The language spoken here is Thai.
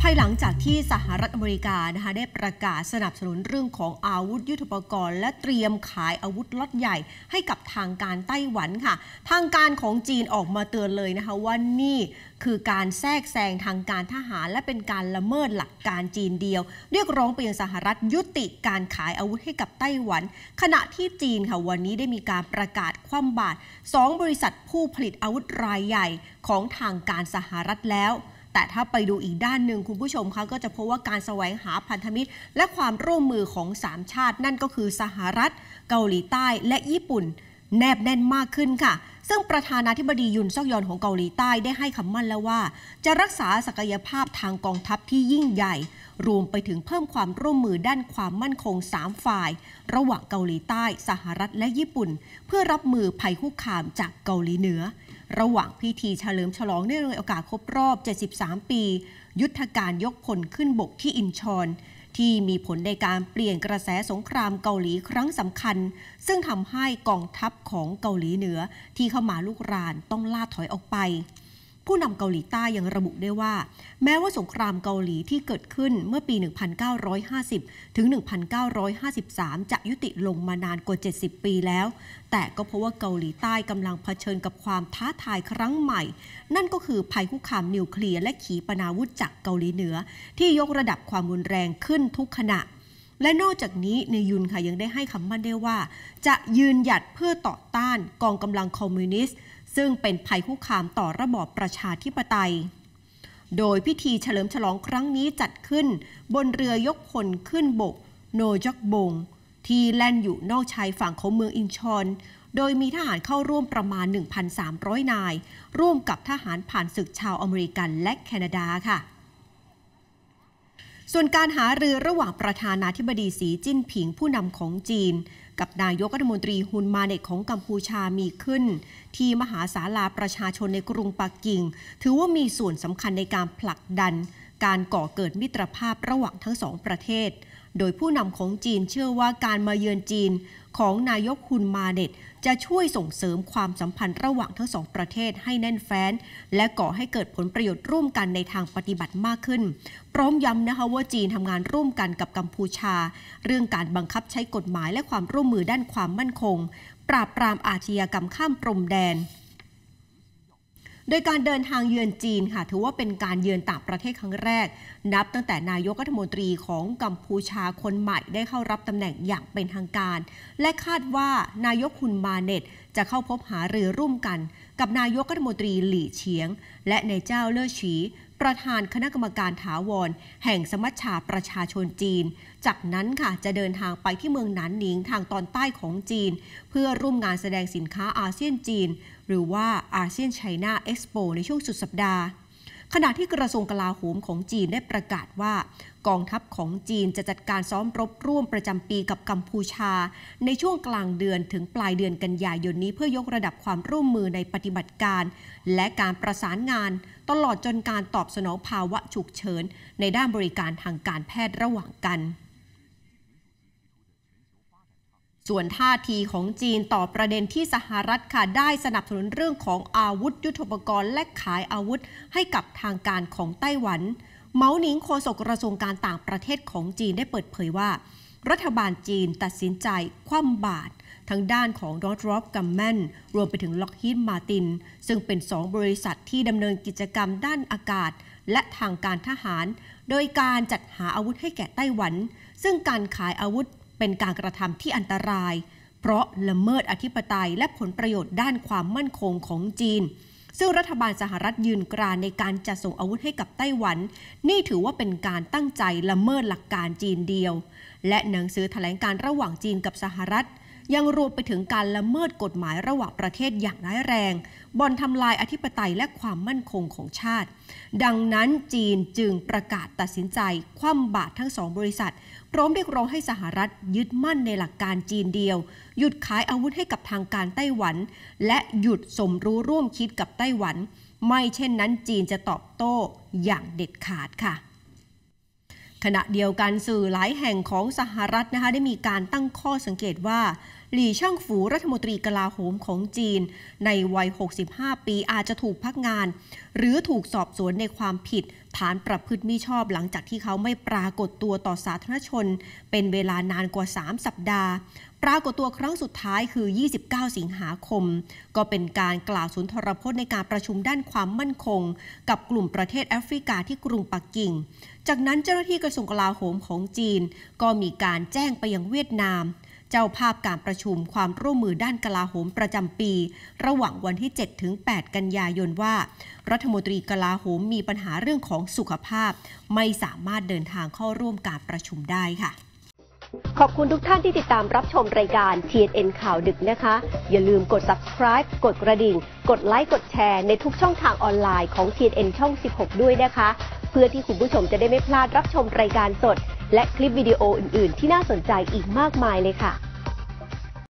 ภายหลังจากที่สหรัฐอเมริกานะคะได้ประกาศสนับสนุนเรื่องของอาวุธยุทโธปกรณ์และเตรียมขายอาวุธล็อตใหญ่ให้กับทางการไต้หวันค่ะ ทางการของจีนออกมาเตือนเลยนะคะว่านี่ คือการแทรกแซงทางการทหารและเป็นการละเมิดหลักการจีนเดียวเรียกร้องไปยังสหรัฐยุติการขายอาวุธให้กับไต้หวัน ขณะที่จีนค่ะวันนี้ได้มีการประกาศคว่ำบาตร2บริษัทผู้ผลิตอาวุธรายใหญ่ของทางการสหรัฐแล้วแต่ถ้าไปดูอีกด้านหนึ่งคุณผู้ชมคะก็จะพบว่าการแสวงหาพันธมิตร และความร่วมมือของ3ชาติ นั่นก็คือสหรัฐ เกาหลีใต้และญี่ปุ่นแนบแน่นมากขึ้นค่ะ ซึ่งประธานาธิบดียุนซอกยอนของเกาหลีใต้ได้ให้คำมั่นแล้วว่า จะรักษาศักยภาพทางกองทัพที่ยิ่งใหญ่ รวมไปถึงเพิ่มความร่วมมือด้านความมั่นคง 3 ฝ่าย ระหว่างเกาหลีใต้ สหรัฐและญี่ปุ่น เพื่อรับมือภัยคุกคามจากเกาหลีเหนือระหว่างพิธีเฉลิมฉลองในโอกาสครบรอบ73ปี ยุทธการยกพลขึ้นบกที่อินชอนที่มีผลในการเปลี่ยนกระแสสงครามเกาหลีครั้งสำคัญ ซึ่งทำให้กองทัพของเกาหลีเหนือที่เข้ามาลุกรานต้องล่าถอยออกไปผู้นำเกาหลีใต้ยังระบุได้ว่า แม้ว่าสงครามเกาหลีที่เกิดขึ้นเมื่อปี 1950 ถึง 1953 จะยุติลงมานานกว่า 70 ปีแล้ว แต่ก็เพราะว่าเกาหลีใต้กำลังเผชิญกับความท้าทายครั้งใหม่ นั่นก็คือภัยคุกคามนิวเคลียร์และขีปนาวุธจากเกาหลีเหนือ ที่ยกระดับความรุนแรงขึ้นทุกขณะ และนอกจากนี้ในยุนค่ะยังได้ให้คำมั่นได้ว่า จะยืนหยัดเพื่อต่อต้านกองกำลังคอมมิวนิสต์ซึ่งเป็นภัยคุกคามต่อระบอบประชาธิปไตย โดยพิธีเฉลิมฉลองครั้งนี้จัดขึ้น บนเรือยกคนขึ้นบกโนจักบง ที่แล่นอยู่นอกชายฝั่งของเมืองอินชอน โดยมีทหารเข้าร่วมประมาณ 1,300 นาย ร่วมกับทหารผ่านศึกชาวอเมริกันและแคนาดาค่ะ ส่วนการหารือระหว่างประธานาธิบดีสีจิ้นผิงผู้นำของจีนกับนายกรัฐมนตรีฮุนมาเนกตของกัมพูชามีขึ้น ที่มหาศาลาประชาชนในกรุงปักกิ่ง ถือว่ามีส่วนสำคัญในการผลักดัน การก่อเกิดมิตรภาพระหว่างทั้งสองประเทศโดยผู้นำของจีนเชื่อว่าการมาเยือนจีน ของนายกฮุนมาเด็ดจะช่วยส่งเสริมความสัมพันธ์ระหว่างทั้งสองประเทศให้แน่นแฟ้น และก่อให้เกิดผลประโยชน์ร่วมกันในทางปฏิบัติมากขึ้น พร้อมย้ำนะคะว่าจีนทำงานร่วมกันกับกัมพูชา เรื่องการบังคับใช้กฎหมายและความร่วมมือด้านความมั่นคง ปราบปรามอาชญากรรมข้ามพรมแดนโดยการเดินทางเยือนจีนค่ะถือว่าเป็นการเยือนต่างประเทศครั้งแรก นับตั้งแต่นายกรัฐมนตรีของกัมพูชาคนใหม่ได้เข้ารับตำแหน่งอย่างเป็นทางการ และคาดว่านายกคุณมาเนตจะเข้าพบหารือร่วมกันกับนายกรัฐมนตรีหลี่เฉียง และนายเจ้าเล่อฉี ประธานคณะกรรมการถาวร แห่งสมัชชาประชาชนจีน จากนั้นค่ะจะเดินทางไปที่เมืองหนานหนิงทางตอนใต้ของจีน เพื่อร่วมงานแสดงสินค้าอาเซียนจีน หรือว่าอาเซียนไชน่าเอ็กซ์โปในช่วงสุดสัปดาห์ขณะที่กระทรวงกลาโหมของจีนได้ประกาศว่า กองทัพของจีนจะจัดการซ้อมรบร่วมประจำปีกับกัมพูชา ในช่วงกลางเดือนถึงปลายเดือนกันยายนนี้เพื่อยกระดับความร่วมมือในปฏิบัติการ และการประสานงานตลอดจนการตอบสนองภาวะฉุกเฉินในด้านบริการทางการแพทย์ระหว่างกันส่วนท่าทีของจีนต่อประเด็นที่สหรัฐค่ะได้สนับสนุนเรื่องของอาวุธยุทโธปกรณ์และขายอาวุธให้กับทางการของไต้หวัน เมาหนิงโฆษกกระทรวงการต่างประเทศของจีนได้เปิดเผยว่า รัฐบาลจีนตัดสินใจคว่ำบาตรทั้งด้านของดอทรอฟกัมแมนรวมไปถึงล็อกฮีดมาตินซึ่งเป็นสองบริษัทที่ดำเนินกิจกรรมด้านอากาศและทางการทหาร โดยการจัดหาอาวุธให้แก่ไต้หวัน ซึ่งการขายอาวุธเป็นการกระทำที่อันตราย เพราะละเมิดอธิปไตยและผลประโยชน์ด้านความมั่นคงของจีน ซึ่งรัฐบาลสหรัฐยืนกรานในการจัดส่งอาวุธให้กับไต้หวัน นี่ถือว่าเป็นการตั้งใจละเมิดหลักการจีนเดียว และหนังสือแถลงการระหว่างจีนกับสหรัฐยังรวมไปถึงการละเมิดกฎหมายระหว่างประเทศอย่างร้ายแรงบอนทำลายอธิปไตยและความมั่นคงของชาติ ดังนั้นจีนจึงประกาศตัดสินใจคว่ำบาตรทั้งสองบริษัทพร้อมเรียกร้องให้สหรัฐยึดมั่นในหลักการจีนเดียว หยุดขายอาวุธให้กับทางการไต้หวัน และหยุดสมรู้ร่วมคิดกับไต้หวัน ไม่เช่นนั้นจีนจะตอบโต้อย่างเด็ดขาดค่ะขณะเดียวกันสื่อหลายแห่งของสหรัฐนะคะได้มีการตั้งข้อสังเกตว่าหลี่ช่างฝูรัฐมนตรีกลาโหมของจีน ในวัย 65 ปีอาจจะถูกพักงาน หรือถูกสอบสวนในความผิด ฐานประพฤติมิชอบหลังจากที่เขาไม่ปรากฏตัวต่อสาธารณชน เป็นเวลานานกว่า 3 สัปดาห์ ปรากฏตัวครั้งสุดท้ายคือ 29 สิงหาคม ก็เป็นการกล่าวสุนทรพจน์ในการประชุมด้านความมั่นคง กับกลุ่มประเทศแอฟริกาที่กรุงปักกิ่ง จากนั้นเจ้าหน้าที่กระทรวงกลาโหมของจีน ก็มีการแจ้งไปยังเวียดนามเจ้าภาพการประชุมความร่วมมือด้านกลาโหมประจำปี ระหว่างวันที่ 7 ถึง 8 กันยายนว่า รัฐมนตรีกลาโหมมีปัญหาเรื่องของสุขภาพ ไม่สามารถเดินทางเข้าร่วมการประชุมได้ค่ะ ขอบคุณทุกท่านที่ติดตามรับชมรายการ TNN ข่าวดึกนะคะ อย่าลืมกด subscribe กดกระดิ่ง กดไลค์กดแชร์ ในทุกช่องทางออนไลน์ของ TNN ช่อง 16 ด้วยนะคะ เพื่อที่คุณผู้ชมจะได้ไม่พลาดรับชมรายการสดและคลิปวิดีโออื่นๆ ที่น่าสนใจอีกมากมายเลยค่ะ